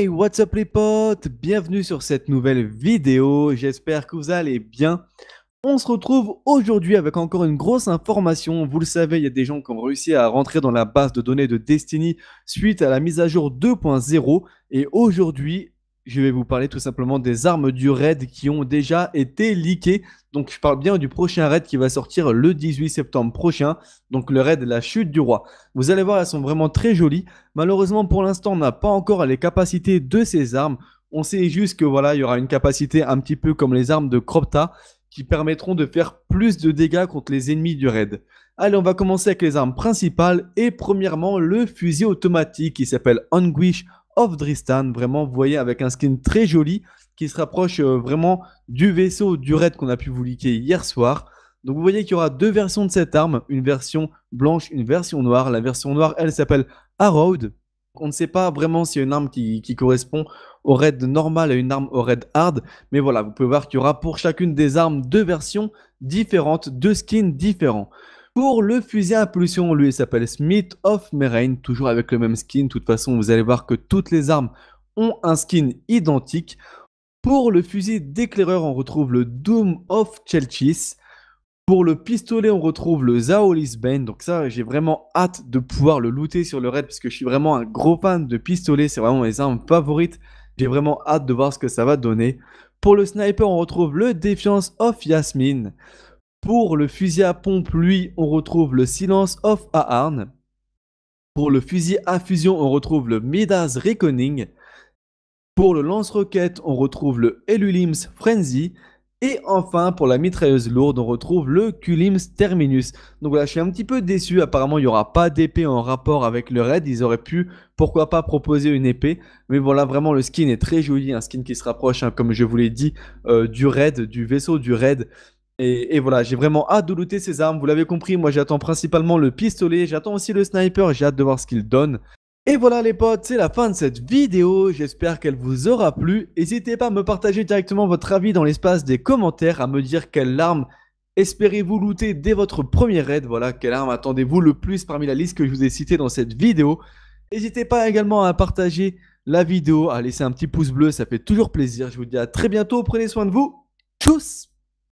Hey, what's up les potes Bienvenue sur cette nouvelle vidéo, j'espère que vous allez bien. On se retrouve aujourd'hui avec encore une grosse information. Vous le savez, il y a des gens qui ont réussi à rentrer dans la base de données de Destiny suite à la mise à jour 2.0. Et aujourd'hui, je vais vous parler tout simplement des armes du raid qui ont déjà été leakées. Donc je parle bien du prochain raid qui va sortir le 18 septembre prochain. Donc le raid La Chute du Roi. Vous allez voir, elles sont vraiment très jolies. Malheureusement pour l'instant, on n'a pas encore les capacités de ces armes. On sait juste que voilà, il y aura une capacité un petit peu comme les armes de Cropta qui permettront de faire plus de dégâts contre les ennemis du raid. Allez, on va commencer avec les armes principales et premièrement le fusil automatique qui s'appelle Anguish of Dristan. Vraiment, vous voyez, avec un skin très joli qui se rapproche euh, vraiment du vaisseau du raid qu'on a pu vous liquer hier soir. Donc vous voyez qu'il y aura deux versions de cette arme, une version blanche, une version noire. La version noire, elle s'appelle Arrowed. On ne sait pas vraiment si y a une arme qui, correspond au raid normal et une arme au raid hard. Mais voilà, vous pouvez voir qu'il y aura pour chacune des armes deux versions différentes, deux skins différents. Pour le fusil à pollution, lui, il s'appelle Smith of Meraine, toujours avec le même skin. De toute façon, vous allez voir que toutes les armes ont un skin identique. Pour le fusil d'éclaireur, on retrouve le Doom of Chelchis. Pour le pistolet, on retrouve le Zaolis Bane. Donc ça, j'ai vraiment hâte de pouvoir le looter sur le raid Puisque je suis vraiment un gros fan de pistolet. C'est vraiment mes armes favorites. J'ai vraiment hâte de voir ce que ça va donner. Pour le sniper, on retrouve le Defiance of Yasmin. Pour le fusil à pompe, lui, on retrouve le Silence of Aarn. Pour le fusil à fusion, on retrouve le Midas Reckoning. Pour le lance-roquette, on retrouve le Elulims Frenzy. Et enfin, pour la mitrailleuse lourde, on retrouve le Culims Terminus. Donc là, je suis un petit peu déçu. Apparemment, il n'y aura pas d'épée en rapport avec le raid. Ils auraient pu, pourquoi pas, proposer une épée. Mais voilà, vraiment, le skin est très joli. Un skin qui se rapproche, hein, comme je vous l'ai dit, euh, du raid, du vaisseau du raid. Et, voilà, j'ai vraiment hâte de looter ces armes. Vous l'avez compris, moi j'attends principalement le pistolet, j'attends aussi le sniper, j'ai hâte de voir ce qu'il donne. Et voilà les potes, c'est la fin de cette vidéo, j'espère qu'elle vous aura plu. N'hésitez pas à me partager directement votre avis dans l'espace des commentaires, à me dire quelle arme espérez-vous looter dès votre premier raid, voilà, quelle arme attendez-vous le plus parmi la liste que je vous ai citée dans cette vidéo. N'hésitez pas également à partager la vidéo, à laisser un petit pouce bleu, ça fait toujours plaisir. Je vous dis à très bientôt, prenez soin de vous, tchuss